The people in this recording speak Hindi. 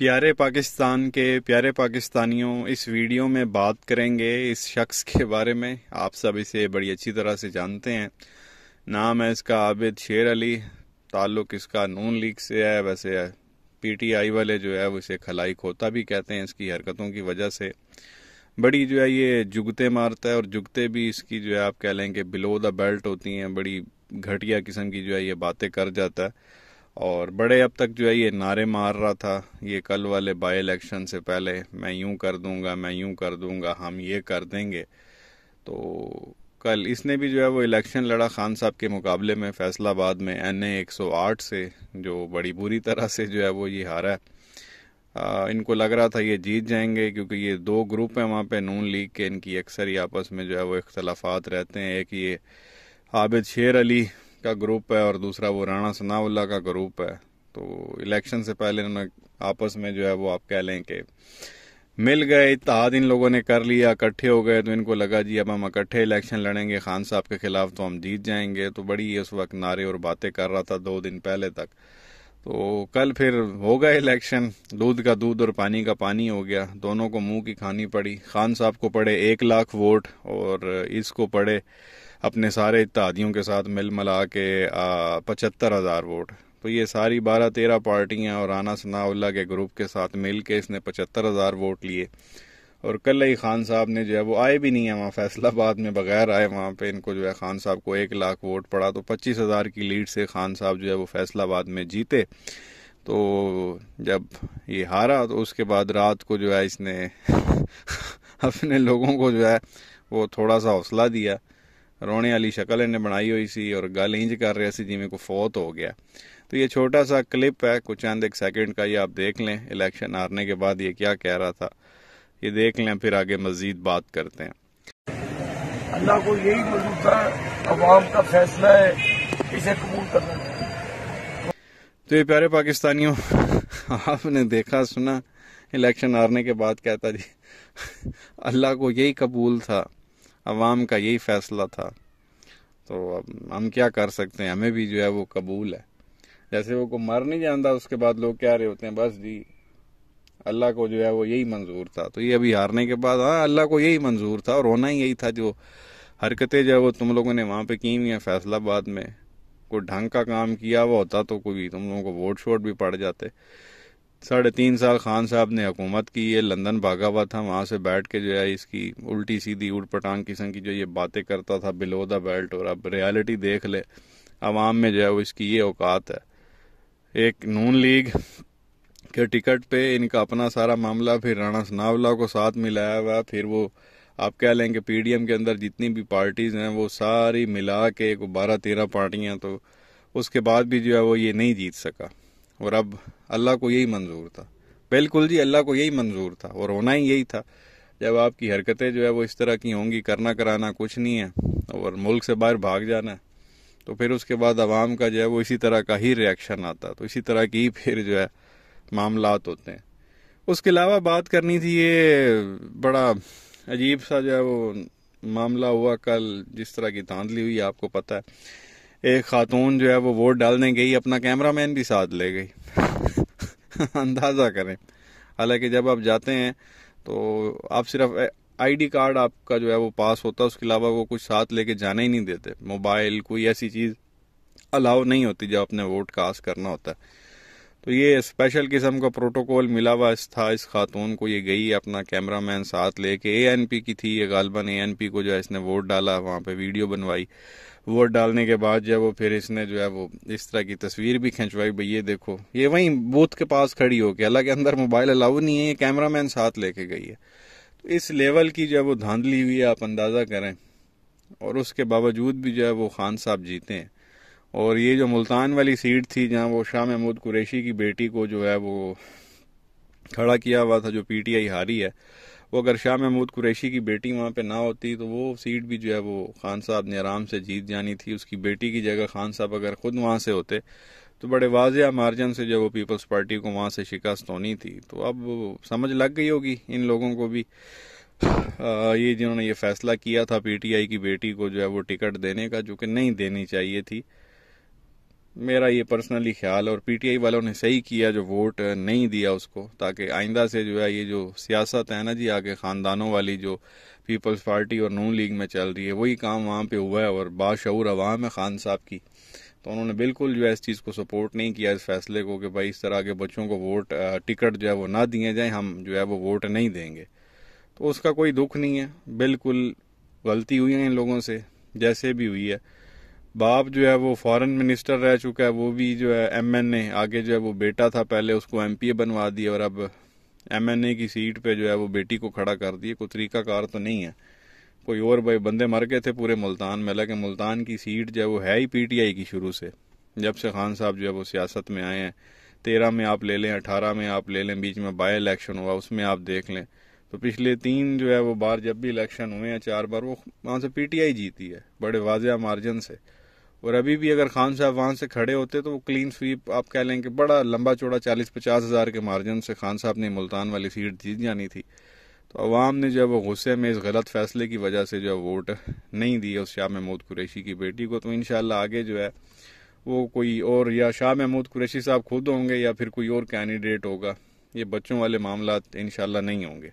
प्यारे पाकिस्तान के प्यारे पाकिस्तानियों इस वीडियो में बात करेंगे इस शख्स के बारे में आप सब इसे बड़ी अच्छी तरह से जानते हैं नाम है इसका आबिद शेर अली ताल्लुक़ इसका नून लीग से है वैसे पीटीआई वाले जो है वो इसे खलाई खोता भी कहते हैं इसकी हरकतों की वजह से बड़ी जो है ये जुगते मारता है और जुगते भी इसकी जो है आप कह लें कि बिलो द बेल्ट होती हैं बड़ी घटिया किस्म की जो है ये बातें कर जाता है और बड़े अब तक जो है ये नारे मार रहा था ये कल वाले बाई इलेक्शन से पहले मैं यूं कर दूंगा मैं यूं कर दूंगा हम ये कर देंगे तो कल इसने भी जो है वो इलेक्शन लड़ा खान साहब के मुकाबले में फैसलाबाद में एन ए एक सौ आठ से जो बड़ी बुरी तरह से जो है वो ये हारा है आ, इनको लग रहा था ये जीत जाएंगे क्योंकि ये दो ग्रुप हैं वहाँ पे नून लीग के इनकी अक्सर ही आपस में जो है वो इख्तलाफात रहते हैं एक ये आबिद शेर अली का ग्रुप है और दूसरा वो राणा सनाउल्ला का ग्रुप है तो इलेक्शन से पहले इन्होंने आपस में जो है वो आप कह लें कि मिल गए इतिहाद इन लोगों ने कर लिया इकट्ठे हो गए तो इनको लगा जी अब हम इकट्ठे इलेक्शन लड़ेंगे खान साहब के खिलाफ तो हम जीत जाएंगे तो बड़ी उस वक्त नारे और बातें कर रहा था दो दिन पहले तक तो कल फिर हो गए इलेक्शन दूध का दूध और पानी का पानी हो गया दोनों को मुंह की खानी पड़ी खान साहब को पड़े एक लाख वोट और इसको पड़े अपने सारे इत्यादियों के साथ मिल मिला के पचहत्तर हज़ार वोट तो ये सारी बारह तेरह पार्टियां और राना सनाउल्ला के ग्रुप के साथ मिल के इसने पचहत्तर हज़ार वोट लिए और कल ही खान साहब ने जो है वो आए भी नहीं है वहाँ फैसलाबाद में बगैर आए वहाँ पे इनको जो है खान साहब को एक लाख वोट पड़ा तो पच्चीस हज़ार की लीड से खान साहब जो है वो फैसलाबाद में जीते तो जब ये हारा तो उसके बाद रात को जो है इसने अपने लोगों को जो है वो थोड़ा सा हौसला दिया रोने वाली शक्ल इन्हें बनाई हुई सी और गल इंज कर रहा सी जिमें को फौत हो गया तो ये छोटा सा क्लिप है कुछ चंद एक सेकेंड का ये आप देख लें इलेक्शन हारने के बाद ये क्या कह रहा था ये देख लें फिर आगे मजीद बात करते हैं अल्लाह को यही मौजूद था अवाम का फैसला है इसे कबूल करना तो ये प्यारे पाकिस्तानियों आपने देखा सुना इलेक्शन हारने के बाद कहता जी अल्लाह को यही कबूल था अवाम का यही फैसला था तो अब हम क्या कर सकते हैं हमें भी जो है वो कबूल है जैसे वो को मर नहीं जाता उसके बाद लोग क्या रहे होते हैं बस जी अल्लाह को जो है वो यही मंजूर था तो ये अभी हारने के बाद हाँ अल्लाह को यही मंजूर था और होना ही यही था जो हरकतें जो है वो तुम लोगों ने वहाँ पे की हुई हैं फैसलाबाद में कोई ढंग का काम किया हुआ होता तो कोई तुम लोगों को वोट शोट भी पड़ जाते साढ़े तीन साल खान साहब ने हुकूमत की ये लंदन भागा हुआ था वहाँ से बैठ के जो है इसकी उल्टी सीधी उड़ पटांग किस्म की जो ये बातें करता था बिलो द बेल्ट और अब रियलिटी देख ले आवाम में जो है वो इसकी ये औकात है एक नून लीग के टिकट पे इनका अपना सारा मामला फिर राणा सनावला को साथ मिलाया हुआ फिर वो आप कह लें कि पीडीएम के अंदर जितनी भी पार्टीज हैं वो सारी मिला के बारह तेरह पार्टियां तो उसके बाद भी जो है वो ये नहीं जीत सका और अब अल्लाह को यही मंजूर था बिल्कुल जी अल्लाह को यही मंजूर था और होना ही यही था जब आपकी हरकतें जो है वो इस तरह की होंगी करना कराना कुछ नहीं है और मुल्क से बाहर भाग जाना है तो फिर उसके बाद आवाम का जो है वो इसी तरह का ही रिएक्शन आता तो इसी तरह की फिर जो है मामला होते हैं उसके अलावा बात करनी थी ये बड़ा अजीब सा जो है वो मामला हुआ कल जिस तरह की धांधली हुई आपको पता है एक खातून जो है वो वोट डालने गई अपना कैमरा मैन भी साथ ले गई अंदाज़ा करें हालांकि जब आप जाते हैं तो आप सिर्फ आईडी कार्ड आपका जो है वो पास होता है उसके अलावा वो कुछ साथ लेके जाने ही नहीं देते मोबाइल कोई ऐसी चीज़ अलाउ नहीं होती जब आपने वोट कास्ट करना होता है तो ये स्पेशल किस्म का प्रोटोकॉल मिला हुआ था इस खातून को ये गई अपना कैमरा मैन साथ लेके ए एन पी की थी ये गालबन ए एन पी को जो है इसने वोट डाला वहाँ पे वीडियो बनवाई वोट डालने के बाद जो है वो फिर इसने जो है वो इस तरह की तस्वीर भी खिंचवाई भाई ये देखो ये वहीं बूथ के पास खड़ी होके हालांकि अंदर मोबाइल अलाउ नहीं है ये कैमरा मैन साथ लेके गई है तो इस लेवल की जो है वो धांधली हुई है आप अंदाज़ा करें और उसके बावजूद भी जो है वो खान साहब जीते हैं और ये जो मुल्तान वाली सीट थी जहाँ वो शाह महमूद कुरैशी की बेटी को जो है वो खड़ा किया हुआ था जो पीटीआई हारी है वो अगर शाह महमूद कुरैशी की बेटी वहाँ पे ना होती तो वो सीट भी जो है वो खान साहब ने आराम से जीत जानी थी उसकी बेटी की जगह खान साहब अगर खुद वहाँ से होते तो बड़े वाजिया मार्जन से जो वो पीपल्स पार्टी को वहाँ से शिकस्त होनी थी तो अब समझ लग गई होगी इन लोगों को भी आ, ये जिन्होंने ये फैसला किया था पीटीआई की बेटी को जो है वो टिकट देने का जो कि नहीं देनी चाहिए थी मेरा ये पर्सनली ख्याल और पीटीआई वालों ने सही किया जो वोट नहीं दिया उसको ताकि आइंदा से जो है ये जो सियासत है ना जी आगे ख़ानदानों वाली जो पीपल्स पार्टी और नून लीग में चल रही है वही काम वहाँ पे हुआ है और बाशूर अवाम है खान साहब की तो उन्होंने बिल्कुल जो है इस चीज़ को सपोर्ट नहीं किया इस फैसले को कि भाई इस तरह के बच्चों को वोट टिकट जो है वो ना दिए जाए हम जो है वो वोट नहीं देंगे तो उसका कोई दुख नहीं है बिल्कुल गलती हुई है इन लोगों से जैसे भी हुई है बाप जो है वो फॉरेन मिनिस्टर रह चुका है वो भी जो है एमएनए आगे जो है वो बेटा था पहले उसको एमपीए बनवा दिया और अब एमएनए की सीट पे जो है वो बेटी को खड़ा कर दिए कोई तरीका कार तो नहीं है कोई और भाई बंदे मर गए थे पूरे मुल्तान में हालांकि मुल्तान की सीट जो है वो है ही पीटीआई की शुरू से जब से खान साहब जो है वो सियासत में आए हैं तेरह में आप ले लें अठारह में आप ले लें बीच में बाय इलेक्शन हुआ उसमें आप देख लें तो पिछले तीन जो है वो बार जब भी इलेक्शन हुए हैं चार बार वो वहाँ से पीटीआई जीती है बड़े वाजिया मार्जिन से और अभी भी अगर खान साहब वहां से खड़े होते तो वो क्लीन स्वीप आप कह लें कि बड़ा लंबा चौड़ा चालीस पचास हज़ार के मार्जिन से खान साहब ने मुल्तान वाली सीट जीत जानी थी तो अवाम ने जो गुस्से में इस गलत फैसले की वजह से जो वोट नहीं दी उस शाह महमूद कुरैशी की बेटी को तो इन आगे जो है वो कोई और या शाह महमूद कुरैशी साहब खुद होंगे या फिर कोई और कैंडिडेट होगा ये बच्चों वाले मामला इनशाला नहीं होंगे